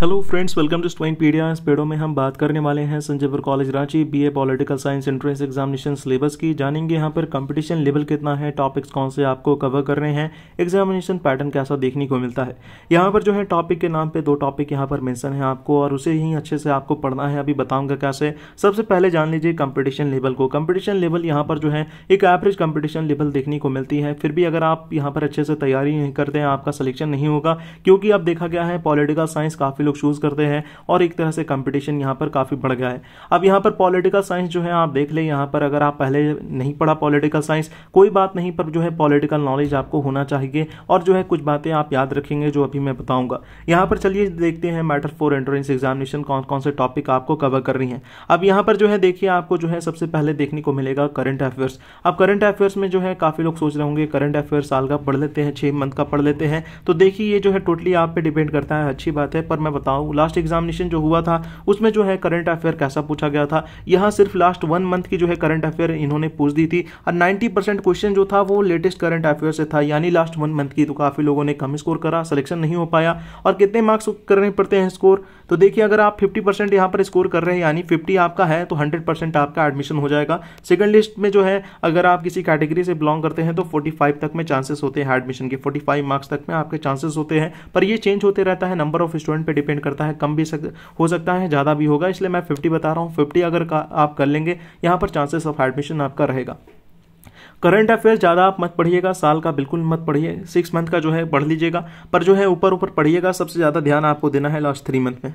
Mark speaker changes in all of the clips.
Speaker 1: hello friends welcome to स्टोइनपीडिया इस पेड़ों में हम बात करने वाले हैं Sanjaypur college Ranchi BA political science entrance examination syllabus की जानेंगे यहाँ पर कंपटीशन लेवल कितना है टॉपिक्स कौन से आपको कवर कर रहे हैं एग्जामिनेशन पैटर्न कैसा देखने को मिलता है यहाँ पर जो है टॉपिक के नाम पर दो टॉपिक यहाँ पर मैंसन है आपको और उसे ही अच्छे से आपको पढ़ना है अभी बताऊँगा कैसे सबसे पहले जान लीजिए कंपटिशन लेवल को कंपटिशन लेवल यहाँ पर जो है एक एवरेज कंपटिशन लेवल देखने को मिलती है फिर भी अगर आप यहाँ पर अच्छे से तैयारी नहीं करते हैं आपका सलेक्शन नहीं होगा क्योंकि अब देखा गया है पॉलिटिकल साइंस काफ़ी काफ़ी लोग चूज़ करते हैं और एक तरह से कंपटीशन यहाँ पर काफ़ी बढ़ गया है अब यहाँ पर पॉलिटिकल साइंस जो है आप देख लें यहाँ पर अगर आप पहले नहीं पढ़ा पॉलिटिकल साइंस कोई बात नहीं पर जो है पॉलिटिकल नॉलेज आपको होना चाहिए और जो है कुछ बातें आप याद रखेंगे जो अभी मैं बताऊंगा यहाँ पर चलिए देखते हैं मैटर फॉर एंट्रेंस एग्जामिनेशन कौन कौन से टॉपिक आपको कवर कर रही हैं अब यहाँ पर जो है देखिए आपको जो है सबसे पहले देखने को मिलेगा करंट अफेयर्स अब करंट अफेयर्स में जो है काफ़ी लोग सोच रहे होंगे करंट अफेयर साल का पढ़ लेते हैं छः मंथ का पढ़ लेते हैं तो देखिए ये जो है टोटली आप पे डिपेंड करता है अच्छी बात है पर मैं बताऊँ लास्ट एग्जामिनेशन जो हुआ था उसमें जो है करंट अफेयर कैसा पूछा गया था यहाँ सिर्फ लास्ट वन मंथ की जो है करंट अफेयर इन्होंने पूछ दी थी और नाइन्टी क्वेश्चन जो था वो लेटेस्ट करंट अफेयर से था यानी लास्ट वन मंथ की तो काफ़ी लोगों ने कम स्कोर करा सलेक्शन नहीं हो पाया और कितने मार्क्स करने पड़ते हैं स्कोर तो देखिए अगर आप फिफ्टी परसेंट पर स्कोर कर रहे हैं यानी फिफ्टी आपका है तो हंड्रेड आपका एडमिशन हो जाएगा सेकेंड लिस्ट में जो है अगर आप किसी कैटेगरी से बिलोंग करते हैं तो फोर्टी तक में चांसेस होते हैं एडमिशन के फोर्टी मार्क्स तक में आपके चांसेस होते हैं पर ये चेंज होते रहता है नंबर ऑफ स्टूडेंट पर डिपेंड करता है कम भी सक, हो सकता है ज़्यादा भी होगा इसलिए मैं फिफ्टी बता रहा हूँ फिफ्टी अगर आप कर लेंगे यहाँ पर चांसेस ऑफ एडमिशन आपका रहेगा करंट अफेयर ज़्यादा आप मत पढ़िएगा साल का बिल्कुल मत पढ़िए सिक्स मंथ का जो है पढ़ लीजिएगा पर जो है ऊपर ऊपर पढ़िएगा सबसे ज़्यादा ध्यान आपको देना है लास्ट थ्री मंथ में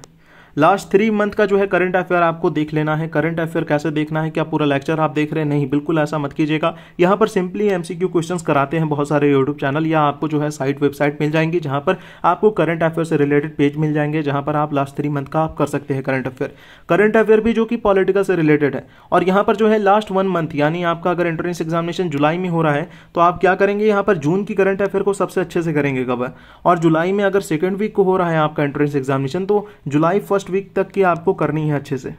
Speaker 1: लास्ट थ्री मंथ का जो है करंट अफेयर आपको देख लेना है करंट अफेयर कैसे देखना है क्या पूरा लेक्चर आप देख रहे हैं नहीं बिल्कुल ऐसा मत कीजिएगा यहाँ पर सिंपली एमसीक्यू क्वेश्चंस कराते हैं बहुत सारे यूट्यूब चैनल या आपको जो है साइट वेबसाइट मिल जाएंगी जहाँ पर आपको करंट अफेयर से रिलेटेड पेज मिल जाएंगे जहाँ पर आप लास्ट थ्री मंथ का आप कर सकते हैं करंट अफेयर करंट अफेयर भी जो कि पॉलिटिकल से रिलेटेड है और यहाँ पर जो है लास्ट वन मंथ यानी आपका अगर एंट्रेंस एग्जामिनेशन जुलाई में हो रहा है तो आप क्या करेंगे यहाँ पर जून की करंट अफेयर को सबसे अच्छे से करेंगे कवर और जुलाई में अगर सेकेंड वीक को हो रहा है आपका एंट्रेंस एग्जामिनेशन तो जुलाई फर्स्ट फर्स्ट वीक तक की आपको करनी है अच्छे से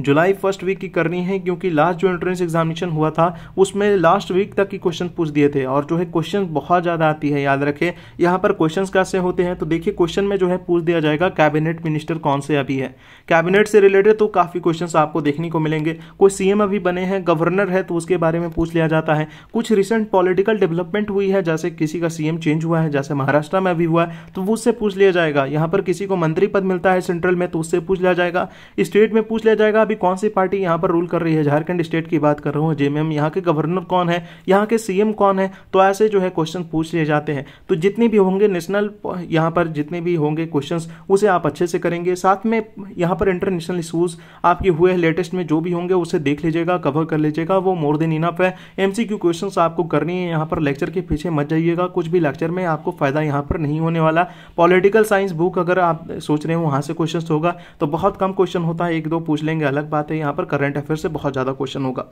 Speaker 1: जुलाई फर्स्ट वीक की करनी है क्योंकि लास्ट जो एंट्रेंस एग्जामिनेशन हुआ था उसमें लास्ट वीक तक की क्वेश्चन पूछ दिए थे और जो है क्वेश्चन बहुत ज़्यादा आती है याद रखें यहाँ पर क्वेश्चन कैसे होते हैं तो देखिए क्वेश्चन में जो है पूछ दिया जाएगा कैबिनेट मिनिस्टर कौन से अभी है कैबिनेट से रिलेटेड तो काफ़ी क्वेश्चन आपको देखने को मिलेंगे कोई सीएम अभी बने हैं गवर्नर है तो उसके बारे में पूछ लिया जाता है कुछ रिसेंट पॉलिटिकल डेवलपमेंट हुई है जैसे किसी का सीएम चेंज हुआ है जैसे महाराष्ट्र में अभी हुआ है तो उससे पूछ लिया जाएगा यहाँ पर किसी को मंत्री पद मिलता है सेंट्रल में तो उससे पूछ लिया जाएगा स्टेट में पूछ लिया जाएगा अभी कौन सी पार्टी यहाँ पर रूल कर रही है झारखंड स्टेट की बात कर रहा हूँ जेएमएम यहाँ के गवर्नर कौन है यहाँ के सीएम कौन है तो ऐसे जो है क्वेश्चन पूछ लिए जाते हैं तो जितने भी होंगे नेशनल यहाँ पर जितने भी होंगे क्वेश्चन उसे आप अच्छे से करेंगे साथ में यहाँ पर इंटरनेशनल इशूज आपके हुए हैं लेटेस्ट में जो भी होंगे उसे देख लीजिएगा कवर कर लीजिएगा वो मोर देन इनफ है एमसीक्यू क्वेश्चन आपको करनी है यहाँ पर लेक्चर के पीछे मत जाइएगा कुछ भी लेक्चर में आपको फायदा यहाँ पर नहीं होने वाला पॉलिटिकल साइंस बुक अगर आप सोच रहे हो वहां से क्वेश्चन होगा तो बहुत कम क्वेश्चन होता है एक दो पूछ लेंगे अलग बात है यहाँ पर करंट अफेयर से बहुत ज़्यादा क्वेश्चन होगा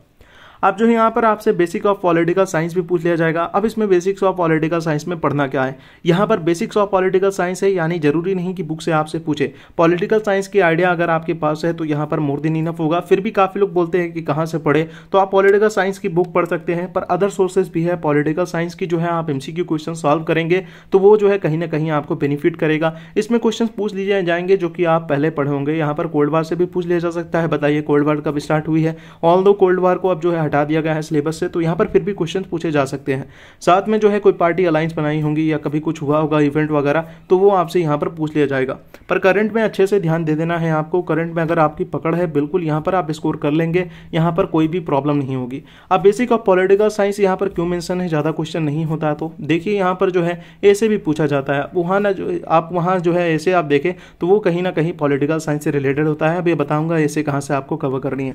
Speaker 1: अब जो है यहाँ पर आपसे बेसिक ऑफ पॉलिटिकल साइंस भी पूछ लिया जाएगा अब इसमें बेसिक्स ऑफ पॉलिटिकल साइंस में पढ़ना क्या है यहाँ पर बेसिक्स ऑफ पॉलिटिकल साइंस है यानी जरूरी नहीं कि बुक से आपसे पूछे पॉलिटिकल साइंस की आइडिया अगर आपके पास है तो यहाँ पर मोर देन इनफ होगा फिर भी काफ़ी लोग बोलते हैं कि कहाँ से पढ़े तो आप पॉलिटिकल साइंस की बुक पढ़ सकते हैं पर अदर सोर्सेज भी है पॉलिटिकल साइंस की जो है आप एमसीक्यू क्वेश्चन सॉल्व करेंगे तो वो जो है कहीं ना कहीं आपको बेनिफिट करेगा इसमें क्वेश्चन पूछ लिए जाएंगे जो कि आप पहले पढ़े होंगे यहाँ पर कोल्ड वार से भी पूछ लिया जा सकता है बताइए कोल्ड वार कब स्टार्ट हुई है ऑल दो कोल्ड वार को अब जो है हटा दिया गया है सिलेबस से तो यहाँ पर फिर भी क्वेश्चन पूछे जा सकते हैं साथ में जो है कोई पार्टी अलाइंस बनाई होंगी या कभी कुछ हुआ होगा इवेंट वगैरह तो वो आपसे यहाँ पर पूछ लिया जाएगा पर करंट में अच्छे से ध्यान दे देना है आपको करंट में अगर आपकी पकड़ है बिल्कुल यहाँ पर आप स्कोर कर लेंगे यहाँ पर कोई भी प्रॉब्लम नहीं होगी अब बेसिक ऑफ पॉलिटिकल साइंस यहाँ पर क्यों मैंसन है ज़्यादा क्वेश्चन नहीं होता तो देखिए यहाँ पर जो है ऐसे भी पूछा जाता है वहाँ ना जो आप वहाँ जो है ऐसे आप देखें तो वो कहीं ना कहीं पॉलिटिकल साइंस से रिलेटेड होता है अब ये बताऊँगा ऐसे कहाँ से आपको कवर करनी है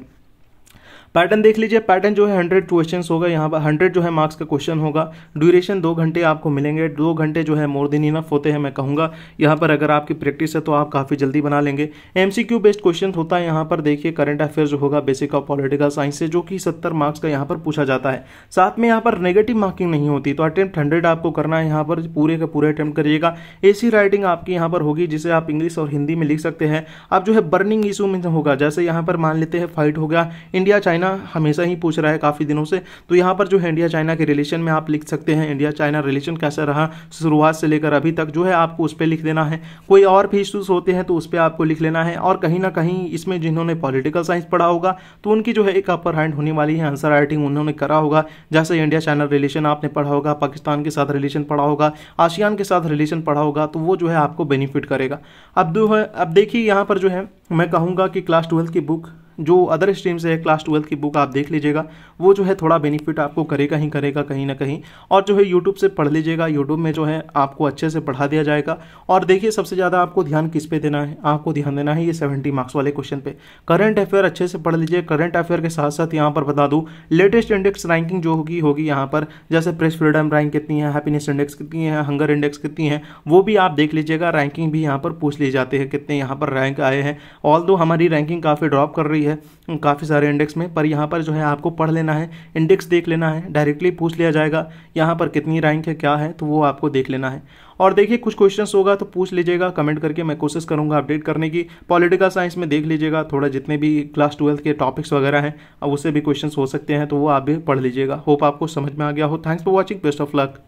Speaker 1: पैटर्न देख लीजिए पैटर्न जो है हंड्रेड क्वेश्चन होगा यहाँ पर हंड्रेड जो है मार्क्स का क्वेश्चन होगा ड्यूरेशन दो घंटे आपको मिलेंगे दो घंटे जो है मोर देन इनफ होते हैं मैं कहूँगा यहाँ पर अगर आपकी प्रैक्टिस है तो आप काफ़ी जल्दी बना लेंगे एम बेस्ड क्वेश्चन होता है यहाँ पर देखिए करंट अफेयर जो होगा बेसिक ऑफ पॉलिटिकल साइंस से जो कि सत्तर मार्क्स का यहाँ पर पूछा जाता है साथ में यहाँ पर नेगेटिव मार्किंग नहीं होती तो अटैम्प्ट हंड्रेड आपको करना है यहाँ पर पूरे का पूरे अटैम्प्ट करिएगा सी राइटिंग आपकी यहाँ पर होगी जिसे आप इंग्लिश और हिंदी में लिख सकते हैं आप जो है बर्निंग इशू में होगा जैसे यहाँ पर मान लेते हैं फाइट हो गया इंडिया चाइना चाइना हमेशा ही पूछ रहा है काफ़ी दिनों से तो यहाँ पर जो है इंडिया चाइना के रिलेशन में आप लिख सकते हैं इंडिया चाइना रिलेशन कैसा रहा शुरुआत से लेकर अभी तक जो है आपको उस पर लिख देना है कोई और भी इशूज़ होते हैं तो उस पर आपको लिख लेना है और कहीं ना कहीं इसमें जिन्होंने पॉलिटिकल साइंस पढ़ा होगा तो उनकी जो है एक अपर हैंड होने वाली है आंसर राइटिंग उन्होंने करा होगा जैसे इंडिया चाइना रिलेशन आपने पढ़ा होगा पाकिस्तान के साथ रिलेशन पढ़ा होगा आसियान के साथ रिलेशन पढ़ा होगा तो वो जो है आपको बेनिफिट करेगा अब दो है अब देखिए यहाँ पर जो है मैं कहूँगा कि क्लास ट्वेल्थ की बुक जो अदर स्ट्रीम से है क्लास ट्वेल्थ की बुक आप देख लीजिएगा वो जो है थोड़ा बेनिफिट आपको करेगा ही करेगा कहीं ना कहीं और जो है यूट्यूब से पढ़ लीजिएगा यूट्यूब में जो है आपको अच्छे से पढ़ा दिया जाएगा और देखिए सबसे ज़्यादा आपको ध्यान किस पे देना है आपको ध्यान देना है ये सेवेंटी मार्क्स वाले क्वेश्चन पे करंट अफेयर अच्छे से पढ़ लीजिए करंट अफेयर के साथ साथ यहाँ पर बता दूँ लेटेस्ट इंडेक्स रैंकिंग जो होगी होगी यहाँ पर जैसे प्रेस फ्रीडम रैंक कितनी है हैप्पीनेस इंडेक्स कितनी है हंगर इंडेक्स कितनी है वो भी आप देख लीजिएगा रैंकिंग भी यहाँ पर पूछ ली जाती है कितने यहाँ पर रैंक आए हैं ऑल हमारी रैंकिंग काफ़ी ड्रॉप कर रही है है काफ़ी सारे इंडेक्स में पर यहाँ पर जो है आपको पढ़ लेना है इंडेक्स देख लेना है डायरेक्टली पूछ लिया जाएगा यहाँ पर कितनी रैंक है क्या है तो वो आपको देख लेना है और देखिए कुछ क्वेश्चंस होगा तो पूछ लीजिएगा कमेंट करके मैं कोशिश करूँगा अपडेट करने की पॉलिटिकल साइंस में देख लीजिएगा थोड़ा जितने भी क्लास ट्वेल्थ के टॉपिक्स वगैरह हैं अब उससे भी क्वेश्चंस हो सकते हैं तो वो आप भी पढ़ लीजिएगा होप आपको समझ में आ गया हो thanks for watching best of luck